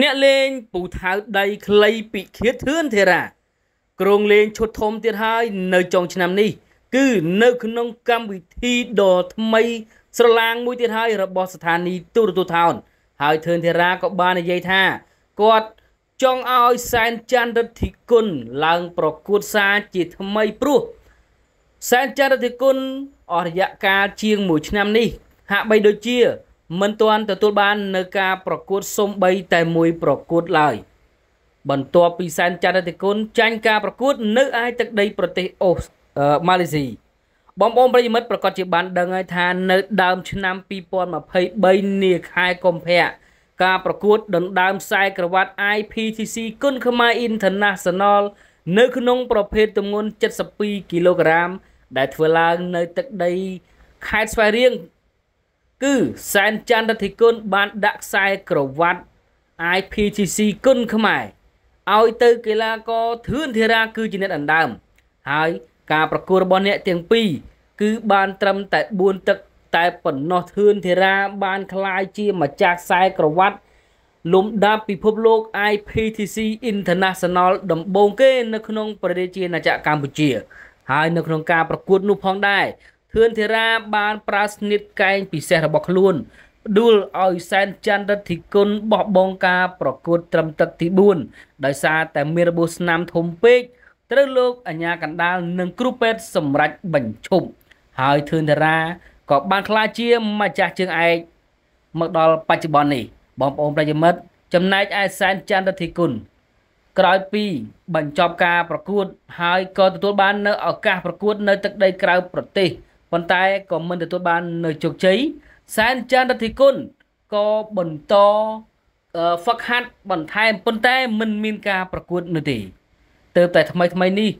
អ្នកលេងពូថៅដីក្លីពិឃាតធឿនធារាក្រុងលេងឈុតធំទៀតហើយនៅចុងឆ្នាំនេះ គឺនៅក្នុងកម្មវិធីដ៏ថ្មី ស្រឡាងមួយទៀតហើយរបស់ស្ថានីយ៍ទូរទស្សន៍ថោនហើយធឿនធារាក៏បាននិយាយថាគាត់ចង់ឲ្យសែនច័ន្ទរិទ្ធិគុណឡើងប្រកួតសារជាថ្មីព្រោះសែនច័ន្ទរិទ្ធិគុណអស់រយៈកាលជាង1ឆ្នាំនេះ ហាក់បីដូចជាមិនទាន់ទទួលបាននៅការប្រកួតសំបីតែមួយប្រកួតឡើយបន្ទាប់ពីសែនចន្ទតិគុណចាញ់ការប្រកួតនៅឯទឹកដី ប្រទេសអូម៉ាឡេស៊ីបងប្អូនប្រិយមិត្តប្រកាសជាបាន ដឹងហើយថានៅដើមឆ្នាំ2023នាខែកុម្ភៈការប្រកួតដណ្ដើមខ្សែក្រវ៉ាត់ IPTC គុណខ្មែរ International នៅ ក្នុង ប្រភេទទម្ងន់72គីឡូក្រាមដែលធ្វើឡើងនៅទឹកដីខេត្តស្វាយរៀងគឺសែនច័ន្ទរធិគុណបានដាក់ខ្សែក្រវ៉ាត់ IPTC គុណខ្មែរឲ្យទៅកីឡាករធឿនធីរាគឺជាអ្នកដណ្ដើមហើយការប្រកួតរបស់អ្នកទាំងពីរគឺបានត្រឹមតែ4ទឹកតែប៉ុណ្ណោះធឿនធីរាបានក្លាយជាម្ចាស់ខ្សែក្រវ៉ាត់លំដាប់ពិភពលោក IPTC International ដំបូងគេនៅក្នុងប្រទេសជាណាចក្រកម្ពុជា ហើយនៅក្នុងការប្រកួតនោះផងដែរធឿនធីរាបាន ប្រើស្និតកែងពិសេសរបស់ខ្លួនផ្ដួលឲ្យសែនចន្ទរធិគុណបោះបង់ការប្រកួតត្រឹមទឹកទី4ដោយសារតែមានរបួសស្នាមធំពេកត្រូវលោកអាញាកណ្ដាលនិងគ្រូពេទ្យសម្រាប់បញ្ឈប់ហើយធឿនធារាក៏បានក្លាយជាម្ចាស់ជើងឯកមកដល់បច្ចុប្បន្ននេះបងប្អូនប្រិយមិត្តចំណែកឯសែនចន្ទរធិគុណក្រោយពី បញ្ចប់ការប្រកួតហើយក៏ទទួលបាននៅឱកាសប្រកួតនៅទឹកដីក្រៅប្រទេសប៉ុន្តែក៏មិនទទួលបាន នៅជោគជ័យសែនចាន់រដ្ឋិគុណក៏បន្តហ្វឹកហាត់បន្ថែមប៉ុន្តែ មិនមានការ ប្រកួតនោះទេទើបតែថ្មី ថ្មីនេះ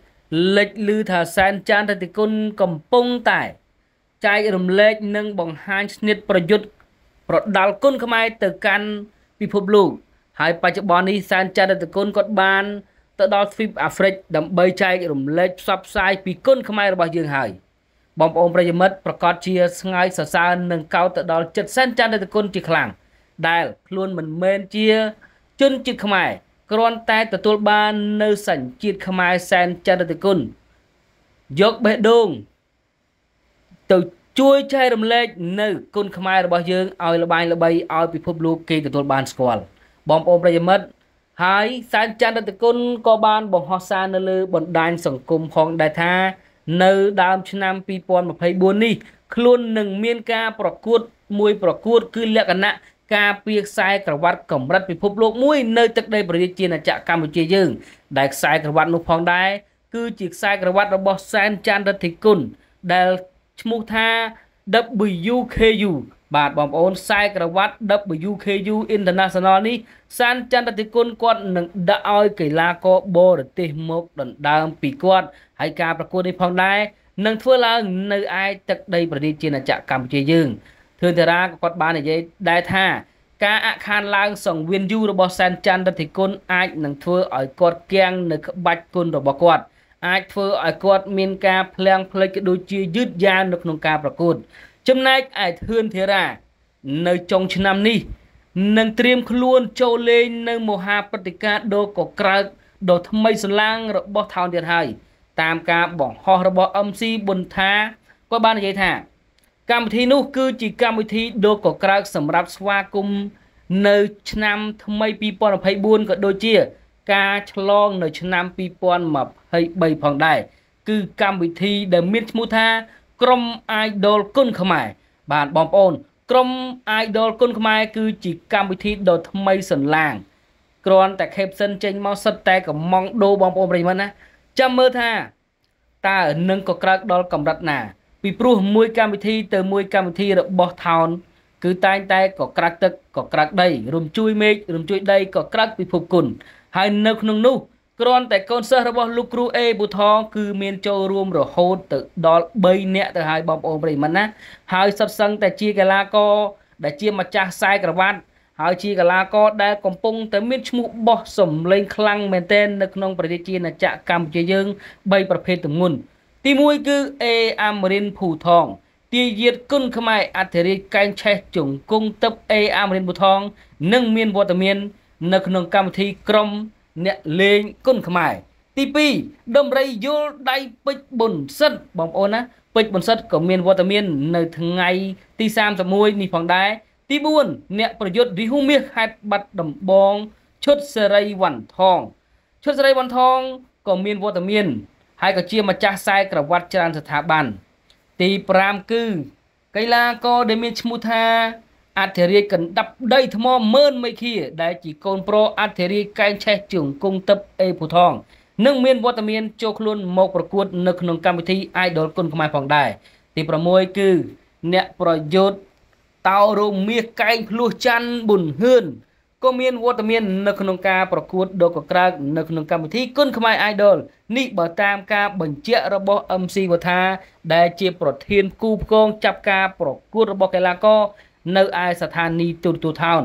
លេចឮថាសែនចាន់រដ្ឋិគុណកំពុងតែចែករំលែកនិង បង្ហាញស្និទ្ធប្រយុទ្ធប្រដាល់គុណខ្មែរទៅកាន់ ពិភពលោក ហើយបច្ចុប្បន្ននេះសែនចាន់រដ្ឋិគុណគាត់បាន ទៅដល់ទ្វីបអាហ្វ្រិកដើម្បីចែករំលែកផ្សព្វផ្សាយពីគុណខ្មែររបស់យើងហើយ។បងប្អូនប្រិយមិត្តប្រកាសជាស្ងាយសរសើរនឹងកោតទៅដល់ចិត្តសែនចន្ទតគុណជាខ្លាំងដែលខ្លួនមិនមែនជា ជនជាតិខ្មែរគ្រាន់តែទទួលបាននៅសញ្ជាតិខ្មែរសែនចន្ទតគុណយកបេះដូង ទៅជួយចែករំលែកនៅគុណខ្មែររបស់យើងឲ្យល្បាញល្បីឲ្យពិភពលោកគេទទួលបានស្គាល់បងប្អូនប្រិយមិត្តហើយសែនចន្ទតគុណក៏បានបង្ហោះសារនៅលើបណ្ដាញសង្គមផងដែរថានៅដើមឆ្នាំ2024នេះខ្លួននឹងមានការប្រកួតមួយ ប្រកួតគឺលក្ខណៈការពៀខ្សែក្រវ៉ាត់កម្រិតពិភពលោកមួយនៅទឹកដីប្រជាជាណាចក្រកម្ពុជាយើង ដែលខ្សែក្រវ៉ាត់នោះផងដែរគឺជាខ្សែក្រវ៉ាត់របស់សែនច័ន្ទរដ្ឋិគុណដែលឈ្មោះថា WKU បាទបងប្អូនខ្សែក្រវ៉ាត់ WKU International នេះសានចន្ទតិគុណគាត់នឹងដាក់ឲ្យ កីឡាករបរទេសមកដណ្ដើម ពីគាត់ហើយការប្រកួតនេះផងដែរនឹងធ្វើឡើង នៅឯទឹកដីប្រទេសជាណាចក្រកម្ពុជាយើងធឿនតារាក៏គាត់បាននិយាយដែរថាការអខានឡើងសង្វៀនយូរបស់សែនច័ន្ទរតិគុណអាចនឹងធ្វើឲ្យគាត់កៀងនៅក្បាច់គុណរបស់គាត់អាចធ្វើឲ្យគាត់មានការភ្លាំងភ្លេចក៏ដូចជាយឺតយ៉ាវនៅក្នុងការប្រកួតចំណែកឯធឿនធារានៅចុងឆ្នាំនេះនឹងត្រៀមខ្លួនចូលលេងនៅមហាព្រឹត្តិការណ៍ដ៏កក្រើកដ៏ថ្មីស្លាំងរបស់ថោនទៀតហើយតាមការបង្ហោះរបស់ MC ប៊ុនថាគាត់បាននិយាយថា កម្មវិធីនោះ គឺជាកម្មវិធីដ៏កក្រើកសម្រាប់ស្វាគមន៍នៅ ឆ្នាំថ្មី2024ក៏ដូចជា ការឆ្លងនៅ ឆ្នាំ2023ផងដែរគឺកម្មវិធីដែលមានឈ្មោះថាក្រុម Idol គុណខ្មែរ បាទបងប្អូន ក្រុម Idol គុណខ្មែរគឺជាកម្មវិធីដ៏ថ្មីសន្លាងគ្រាន់តែ caption ចេញមកសិតតែកំងដូរបងប្អូនប្រិយមិត្តណាចាំមើលថាតើនឹងក៏ក្រើកដល់កម្រិតណា ពីព្រោះមួយកម្មវិធីទៅមួយ កម្មវិធីរបស់ Town គឺតែងតែក៏ក្រាក់ទឹកក៏ក្រាក់ដីរំជួយមេឃរំជួយដីក៏ក្រាក់ពិភពគុណហើយនៅក្នុងនោះគ្រាន់តែកូនសិស្សរបស់លោកគ្រូអេពូថងគឺមានចូលរួមរហូតទៅដល់3នាក់ទៅហើយបងប្អូនប្រិយមិត្តណាហើយសិតសឹងតែជាកីឡាករដែលជាម្ចាស់ខ្សែក្រវ៉ាត់ ហើយជាកីឡាករដែលកំពុងតែមានឈ្មោះបោះសម្លេងខ្លាំងមែនទែននៅក្នុងប្រទេសជាណាចក្រកម្ពុជាយើង3ប្រភេទទម្ងន់ទី1គឺអេអាមរិនភូថងទាយាតគុណខ្មែរអធិរាជកែងឆេះជង្គង់ទឹកអេអាមរិនភូថងនិងមានវត្តមាននៅក្នុងកម្មវិធីក្រមអ្នកលេងគុណខ្មែរទី2ដំរីយល់ដៃពេជ្រប៊ុនសិនបងប្អូនណាពេជ្រប៊ុនសិនក៏មានវត្តមាន នៅថ្ងៃ ទី31នេះផងដែរទី4អ្នកប្រយុទ្ធរិហូមាសហេតុបាត់ដំបងឈុតសេរីវ៉ាន់ថងឈុតសេរីវ៉ាន់ថងក៏មានវត្តមាន ហើយក៏ជាម្ចាស់ខ្សែក្រវ៉ាត់ច្រើនស្ថាប័នទី5គឺ កីឡាករដែលមានឈ្មោះថាអធិរាជកណ្ដាប់ដីថ្មមើលមេឃាដែលជាកូនប្រុសអធិរាជកែងឆេះជើងគង់ទឹកអេពូថងនឹងមានវត្តមានចូលខ្លួនមកប្រកួតនៅក្នុងកម្មវិធី Idol គុណខ្មែរផងដែរទី6គឺអ្នកប្រយុទ្ធតោរមាសកែងភ្លោះច័ន្ទប៊ុនហ៊ឿនក៏មានវត្តមាននៅក្នុងការប្រកួតដកក្រើកនៅក្នុងកម្មវិធីគុណខ្មែរ Idol នេះបើតាមការបញ្ជាក់របស់ MC វថា ដែលជា ប្រធាន គូផ្គងចាប់ការប្រកួតរបស់កីឡាករនៅឯស្ថានីយ៍ទូរទស្សន៍ថោន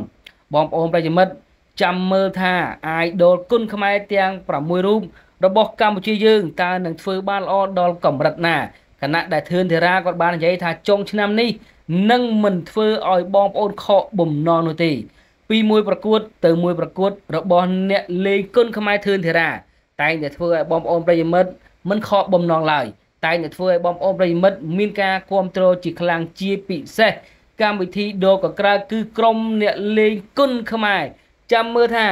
បងប្អូនប្រិយមិត្តចាំមើលថាអាយដុលគុណខ្មែរទាំង6រូបរបស់កម្ពុជាយើងតើនឹងធ្វើបានល្អដល់កម្រិតណាគណៈដែលធឿនធារាគាត់បាននិយាយថាចុងឆ្នាំនេះនឹងមិនធ្វើឲ្យបងប្អូនខកបំណងនោះទេពីមួយប្រកួតទៅមួយប្រកួត របស់អ្នកលេងគុណខ្មែរធឿនធារា តែងតែធ្វើឲ្យបងប្អូនប្រិយមិត្តមិនខកបំណងឡើយតែងតែធ្វើឲ្យបងប្អូនប្រិយមិត្តមានការគ្រប់គ្រងជាខ្លាំងជាពិសេសកម្មវិធីដកកក្រើកគឺក្រុមអ្នកលេងគុណខ្មែរចាំមើលថា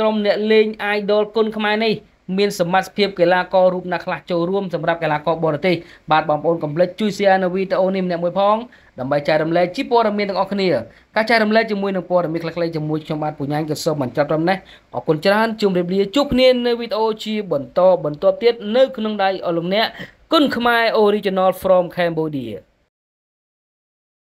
ក្រុមអ្នកលេង Idol គុណខ្មែរនេះមានសមត្ថភាពកីឡាកររូបណាខ្លះចូលរួមសម្រាប់កីឡាករបរទេសបាទបងប្អូនកុំភ្លេចជួយ share នៅវីដេអូនេះម្នាក់មួយផងដើម្បីចែករំលែកជាព័ត៌មានទាំងអស់គ្នាការចែករំលែកជាមួយនឹងព័ត៌មានខ្លះៗជាមួយខ្ញុំបាទពូញ៉ាញ់ក៏សូមបញ្ចប់ត្រឹមនេះអរគុណច្រើនជម្រាបលាជួបគ្នានៅវីដេអូជាបន្តបន្តទៀតនៅក្នុងដៃអលំអ្នកគុណខ្មែរ Original from Cambodia